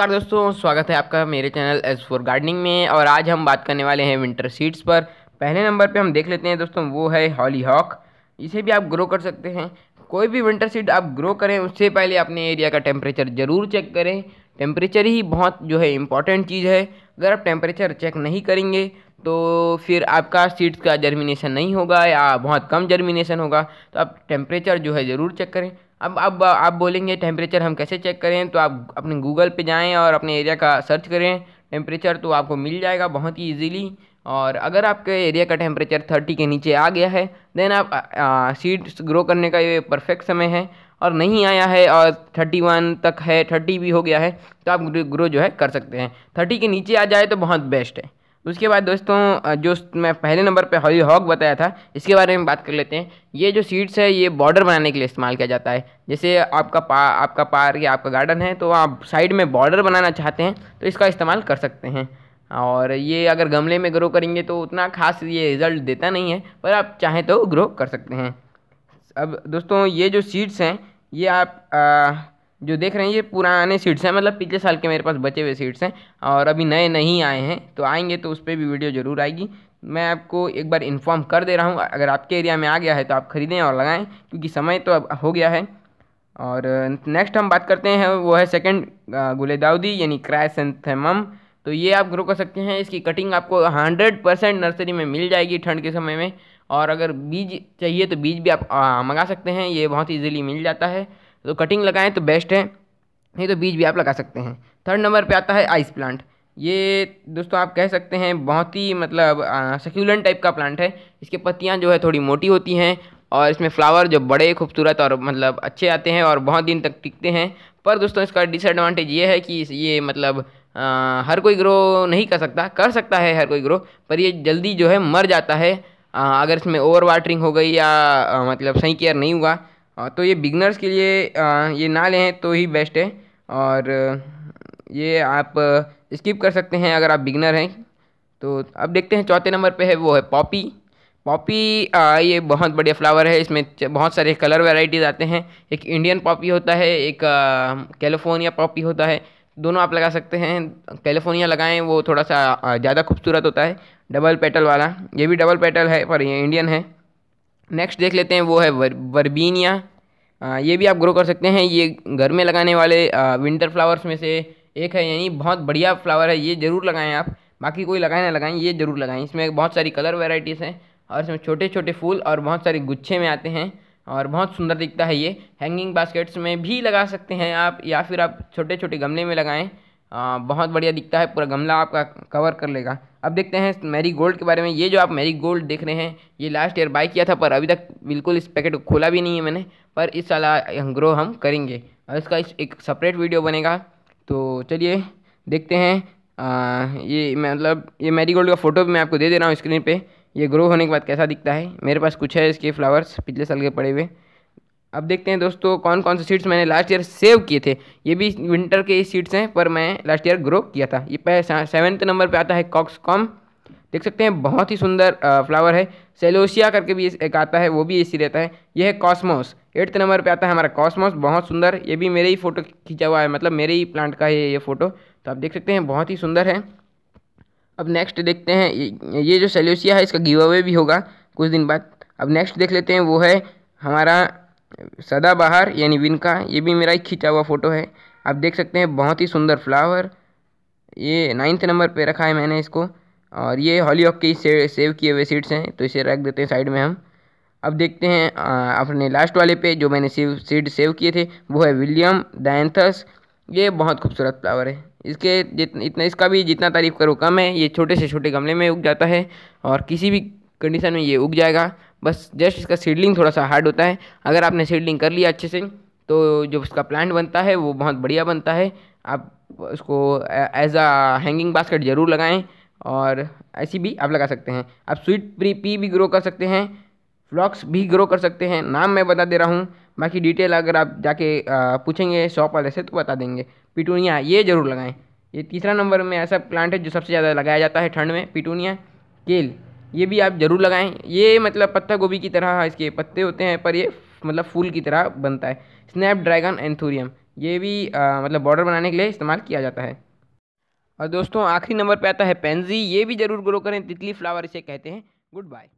नमस्कार दोस्तों स्वागत है आपका मेरे चैनल एस फोर गार्डनिंग में और आज हम बात करने वाले हैं विंटर सीड्स पर पहले नंबर पे हम देख लेते हैं दोस्तों वो है हॉली हॉक इसे भी आप ग्रो कर सकते हैं कोई भी विंटर सीड आप ग्रो करें उससे पहले अपने एरिया का टेम्परेचर ज़रूर चेक करें टेम्परेचर ही बहुत जो है इंपॉर्टेंट चीज़ है अगर आप टेम्परेचर चेक नहीं करेंगे तो फिर आपका सीड्स का जर्मिनेशन नहीं होगा या बहुत कम जर्मिनेशन होगा तो आप टेम्परेचर जो है ज़रूर चेक करें अब अब आप बोलेंगे टेम्परेचर हम कैसे चेक करें तो आप अपने गूगल पे जाएं और अपने एरिया का सर्च करें टेम्परेचर तो आपको मिल जाएगा बहुत ही इजीली और अगर आपके एरिया का टेम्परेचर थर्टी के नीचे आ गया है देन आप सीड्स ग्रो करने का ये परफेक्ट समय है और नहीं आया है और थर्टी वन तक है थर्टी भी हो गया है तो आप ग्रो जो है कर सकते हैं थर्टी के नीचे आ जाए तो बहुत बेस्ट है उसके बाद दोस्तों जो मैं पहले नंबर पे हॉली हॉक बताया था इसके बारे में बात कर लेते हैं ये जो सीड्स है ये बॉर्डर बनाने के लिए इस्तेमाल किया जाता है जैसे आपका पा आपका पार्क या आपका गार्डन है तो आप साइड में बॉर्डर बनाना चाहते हैं तो इसका इस्तेमाल कर सकते हैं और ये अगर गमले में ग्रो करेंगे तो उतना खास ये रिज़ल्ट देता नहीं है पर आप चाहें तो ग्रो कर सकते हैं अब दोस्तों ये जो सीड्स हैं ये आप आ, जो देख रहे हैं ये पुराने सीट्स हैं मतलब पिछले साल के मेरे पास बचे हुए सीट्स हैं और अभी नए नहीं आए हैं तो आएंगे तो उस पर भी वीडियो ज़रूर आएगी मैं आपको एक बार इन्फॉर्म कर दे रहा हूँ अगर आपके एरिया में आ गया है तो आप ख़रीदें और लगाएं क्योंकि समय तो अब हो गया है और नेक्स्ट हम बात करते हैं वो है सेकेंड गुलेदाउदी यानी क्रायसेंथेमम तो ये आप ग्रो कर सकते हैं इसकी कटिंग आपको हंड्रेड परसेंट नर्सरी में मिल जाएगी ठंड के समय में और अगर बीज चाहिए तो बीज भी आप मंगा सकते हैं ये बहुत ईजिली मिल जाता है तो कटिंग लगाएं तो बेस्ट है नहीं तो बीज भी आप लगा सकते हैं थर्ड नंबर पे आता है आइस प्लांट ये दोस्तों आप कह सकते हैं बहुत ही मतलब सक्यूलेंट टाइप का प्लांट है इसके पत्तियाँ जो है थोड़ी मोटी होती हैं और इसमें फ्लावर जो बड़े खूबसूरत और मतलब अच्छे आते हैं और बहुत दिन तक टिकते हैं पर दोस्तों इसका डिसएडवांटेज ये है कि ये मतलब आ, हर कोई ग्रो नहीं कर सकता कर सकता है हर कोई ग्रो पर ये जल्दी जो है मर जाता है आ, अगर इसमें ओवर वाटरिंग हो गई या आ, मतलब सही केयर नहीं हुआ हाँ, तो ये बिगनर्स के लिए ये ना लें तो ही बेस्ट है और ये आप स्किप uh, कर सकते हैं अगर आप बिगनर हैं तो अब देखते हैं चौथे नंबर पे है वो है पॉपी पॉपी ये बहुत बढ़िया फ्लावर है इसमें बहुत सारे कलर वेराइटीज़ आते हैं एक इंडियन पॉपी होता है एक कैलिफोर्निया पॉपी होता है दोनों आप लगा सकते हैं कैलिफोर्निया लगाएं वो थोड़ा सा ज़्यादा खूबसूरत होता है डबल पेटल वाला ये भी डबल पेटल है पर ये इंडियन है नेक्स्ट देख लेते हैं वो है वर, वर्बीनिया ये भी आप ग्रो कर सकते हैं ये घर में लगाने वाले आ, विंटर फ्लावर्स में से एक है यानी बहुत बढ़िया फ्लावर है ये ज़रूर लगाएं आप बाकी कोई लगाएं ना लगाएं ये ज़रूर लगाएं इसमें बहुत सारी कलर वेराइटीज़ हैं और इसमें छोटे छोटे फूल और बहुत सारे गुच्छे में आते हैं और बहुत सुंदर दिखता है ये हैंगिंग बास्केट्स में भी लगा सकते हैं आप या फिर आप छोटे छोटे गमले में लगाएँ बहुत बढ़िया दिखता है पूरा गमला आपका कवर कर लेगा अब देखते हैं मैरी गोल्ड के बारे में ये जो आप मैरी गोल्ड देख रहे हैं ये लास्ट ईयर बाई किया था पर अभी तक बिल्कुल इस पैकेट को खोला भी नहीं है मैंने पर इस साल ग्रो हम करेंगे और इसका इस एक सेपरेट वीडियो बनेगा तो चलिए देखते हैं आ, ये मतलब ये मैरी गोल्ड का फ़ोटो भी मैं आपको दे दे रहा हूँ स्क्रीन पर ये ग्रो होने के बाद कैसा दिखता है मेरे पास कुछ है इसके फ्लावर्स पिछले साल के पड़े हुए अब देखते हैं दोस्तों कौन कौन से सीड्स मैंने लास्ट ईयर सेव किए थे ये भी विंटर के सीड्स हैं पर मैं लास्ट ईयर ग्रो किया था ये पहले सेवन्थ नंबर पे आता है कॉक्स कॉम देख सकते हैं बहुत ही सुंदर फ्लावर है सेलोसिया करके भी एक आता है वो भी इसी रहता है यह है कॉस्मोस एट्थ नंबर पे आता है हमारा कॉस्मोस बहुत सुंदर ये भी मेरे ही फोटो खींचा हुआ है मतलब मेरे ही प्लांट का है ये फ़ोटो तो आप देख सकते हैं बहुत ही सुंदर है अब नेक्स्ट देखते हैं ये जो सेलोसिया है इसका गिव अवे भी होगा कुछ दिन बाद अब नेक्स्ट देख लेते हैं वो है हमारा सदाबहार यानी विनका ये भी मेरा एक खींचा हुआ फ़ोटो है आप देख सकते हैं बहुत ही सुंदर फ्लावर ये नाइन्थ नंबर पे रखा है मैंने इसको और ये हॉली के से, सेव किए हुए सीड्स हैं तो इसे रख देते हैं साइड में हम अब देखते हैं आ, अपने लास्ट वाले पे जो मैंने सेव सीड सेव किए थे वो है विलियम डायंथस ये बहुत खूबसूरत फ्लावर है इसके जितना इतना इसका भी जितना तारीफ़ करो कम है ये छोटे से छोटे गमले में उग जाता है और किसी भी कंडीशन में ये उग जाएगा बस जस्ट इसका सीडलिंग थोड़ा सा हार्ड होता है अगर आपने सीडलिंग कर लिया अच्छे से तो जो उसका प्लांट बनता है वो बहुत बढ़िया बनता है आप उसको एज अ हैंगिंग बास्केट ज़रूर लगाएं और ऐसी भी आप लगा सकते हैं आप स्वीट प्री पी भी ग्रो कर सकते हैं फ्लॉक्स भी ग्रो कर सकते हैं नाम मैं बता दे रहा हूँ बाकी डिटेल अगर आप जाके पूछेंगे शॉप वाले से तो बता देंगे पिटूनिया ये ज़रूर लगाएं ये तीसरा नंबर में ऐसा प्लांट है जो सबसे ज़्यादा लगाया जाता है ठंड में पिटूनिया केल ये भी आप ज़रूर लगाएं ये मतलब पत्ता गोभी की तरह इसके पत्ते होते हैं पर ये मतलब फूल की तरह बनता है स्नैप ड्रैगन एंथोरियम ये भी आ, मतलब बॉर्डर बनाने के लिए इस्तेमाल किया जाता है और दोस्तों आखिरी नंबर पे आता है पेंजी ये भी ज़रूर ग्रो करें तितली फ्लावर इसे कहते हैं गुड बाय